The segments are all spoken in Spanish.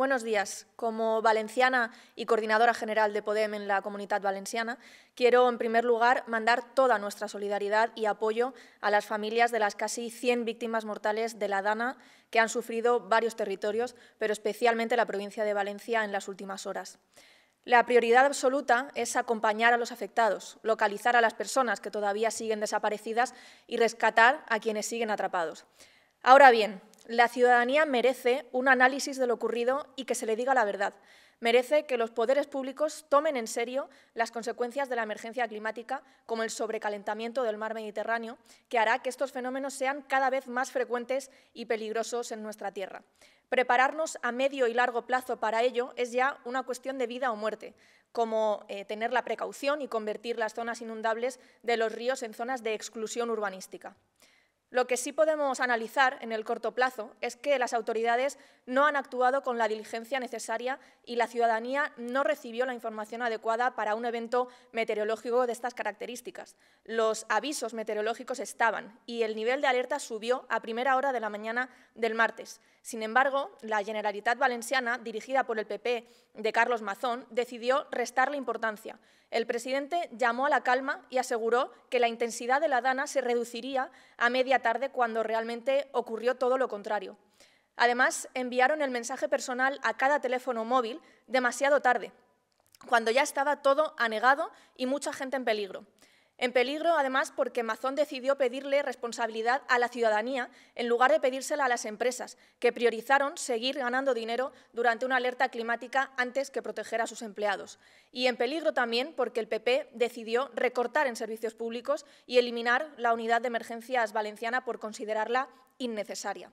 Buenos días. Como valenciana y coordinadora general de Podem en la Comunidad Valenciana, quiero en primer lugar mandar toda nuestra solidaridad y apoyo a las familias de las casi 100 víctimas mortales de la Dana que han sufrido varios territorios, pero especialmente la provincia de Valencia en las últimas horas. La prioridad absoluta es acompañar a los afectados, localizar a las personas que todavía siguen desaparecidas y rescatar a quienes siguen atrapados. Ahora bien, la ciudadanía merece un análisis de lo ocurrido y que se le diga la verdad. Merece que los poderes públicos tomen en serio las consecuencias de la emergencia climática, como el sobrecalentamiento del mar Mediterráneo, que hará que estos fenómenos sean cada vez más frecuentes y peligrosos en nuestra Tierra. Prepararnos a medio y largo plazo para ello es ya una cuestión de vida o muerte, como eh, tener la precaución y convertir las zonas inundables de los ríos en zonas de exclusión urbanística. Lo que sí podemos analizar en el corto plazo es que las autoridades no han actuado con la diligencia necesaria y la ciudadanía no recibió la información adecuada para un evento meteorológico de estas características. Los avisos meteorológicos estaban y el nivel de alerta subió a primera hora de la mañana del martes. Sin embargo, la Generalitat Valenciana, dirigida por el PP de Carlos Mazón, decidió restarle importancia. El presidente llamó a la calma y aseguró que la intensidad de la dana se reduciría a media tarde cuando realmente ocurrió todo lo contrario. Además, enviaron el mensaje personal a cada teléfono móvil demasiado tarde, cuando ya estaba todo anegado y mucha gente en peligro. En peligro, además, porque Mazón decidió pedirle responsabilidad a la ciudadanía en lugar de pedírsela a las empresas, que priorizaron seguir ganando dinero durante una alerta climática antes que proteger a sus empleados. Y en peligro también porque el PP decidió recortar en servicios públicos y eliminar la unidad de emergencias valenciana por considerarla innecesaria.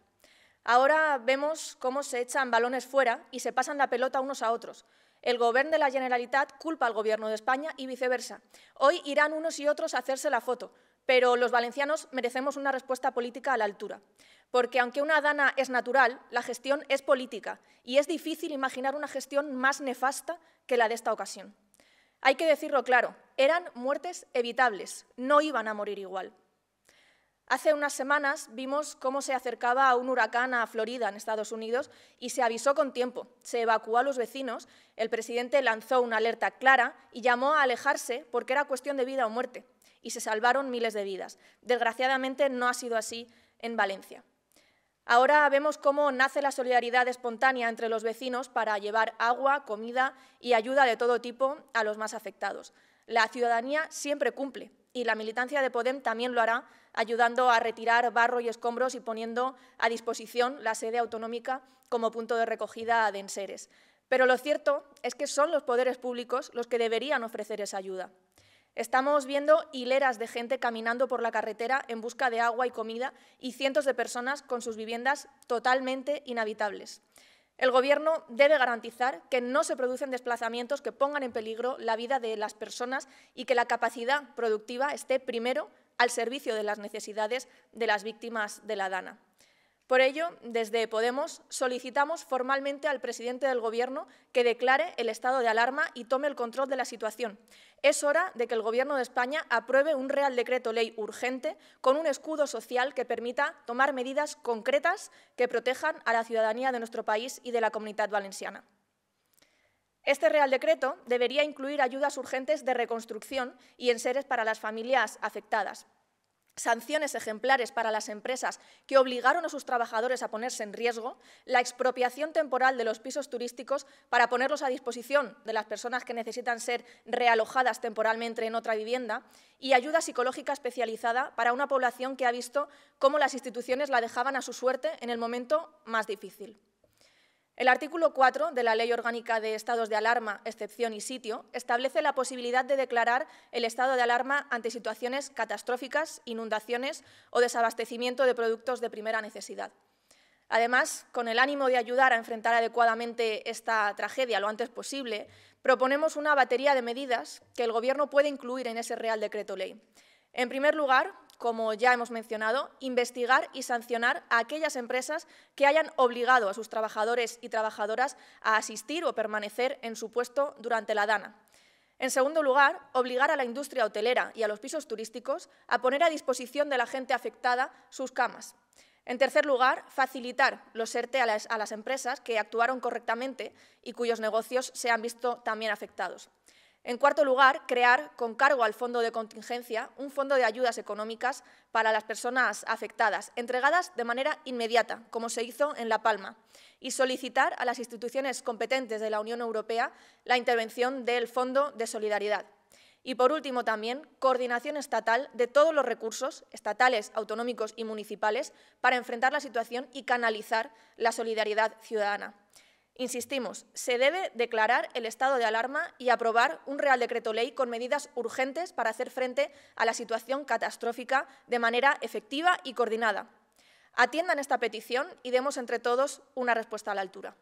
Ahora vemos cómo se echan balones fuera y se pasan la pelota unos a otros. El gobierno de la Generalitat culpa al gobierno de España y viceversa. Hoy irán unos y otros a hacerse la foto, pero los valencianos merecemos una respuesta política a la altura. Porque aunque una dana es natural, la gestión es política y es difícil imaginar una gestión más nefasta que la de esta ocasión. Hay que decirlo claro, eran muertes evitables, no iban a morir igual. Hace unas semanas vimos cómo se acercaba un huracán a Florida, en Estados Unidos, y se avisó con tiempo. Se evacuó a los vecinos, el presidente lanzó una alerta clara y llamó a alejarse porque era cuestión de vida o muerte, y se salvaron miles de vidas. Desgraciadamente no ha sido así en Valencia. Ahora vemos cómo nace la solidaridad espontánea entre los vecinos para llevar agua, comida y ayuda de todo tipo a los más afectados. La ciudadanía siempre cumple, y la militancia de Podem también lo hará, ayudando a retirar barro y escombros y poniendo a disposición la sede autonómica como punto de recogida de enseres. Pero lo cierto es que son los poderes públicos los que deberían ofrecer esa ayuda. Estamos viendo hileras de gente caminando por la carretera en busca de agua y comida y cientos de personas con sus viviendas totalmente inhabitables. El Gobierno debe garantizar que no se producen desplazamientos que pongan en peligro la vida de las personas y que la capacidad productiva esté primero al servicio de las necesidades de las víctimas de la DANA. Por ello, desde Podemos solicitamos formalmente al presidente del Gobierno que declare el estado de alarma y tome el control de la situación. Es hora de que el Gobierno de España apruebe un Real Decreto Ley urgente con un escudo social que permita tomar medidas concretas que protejan a la ciudadanía de nuestro país y de la comunidad valenciana. Este Real Decreto debería incluir ayudas urgentes de reconstrucción y enseres para las familias afectadas, sanciones ejemplares para las empresas que obligaron a sus trabajadores a ponerse en riesgo, la expropiación temporal de los pisos turísticos para ponerlos a disposición de las personas que necesitan ser realojadas temporalmente en otra vivienda y ayuda psicológica especializada para una población que ha visto cómo las instituciones la dejaban a su suerte en el momento más difícil. El artículo 4 de la Ley Orgánica de Estados de Alarma, Excepción y Sitio establece la posibilidad de declarar el estado de alarma ante situaciones catastróficas, inundaciones o desabastecimiento de productos de primera necesidad. Además, con el ánimo de ayudar a enfrentar adecuadamente esta tragedia lo antes posible, proponemos una batería de medidas que el Gobierno puede incluir en ese Real Decreto Ley. En primer lugar, como ya hemos mencionado, investigar y sancionar a aquellas empresas que hayan obligado a sus trabajadores y trabajadoras a asistir o permanecer en su puesto durante la dana. En segundo lugar, obligar a la industria hotelera y a los pisos turísticos a poner a disposición de la gente afectada sus camas. En tercer lugar, facilitar los ERTE a las, a las empresas que actuaron correctamente y cuyos negocios se han visto también afectados. En cuarto lugar, crear, con cargo al fondo de contingencia, un fondo de ayudas económicas para las personas afectadas, entregadas de manera inmediata, como se hizo en La Palma, y solicitar a las instituciones competentes de la Unión Europea la intervención del Fondo de Solidaridad. Y por último también, coordinación estatal de todos los recursos estatales, autonómicos y municipales para enfrentar la situación y canalizar la solidaridad ciudadana. Insistimos, se debe declarar el estado de alarma y aprobar un Real Decreto Ley con medidas urgentes para hacer frente a la situación catastrófica de manera efectiva y coordinada. Atiendan esta petición y demos entre todos una respuesta a la altura.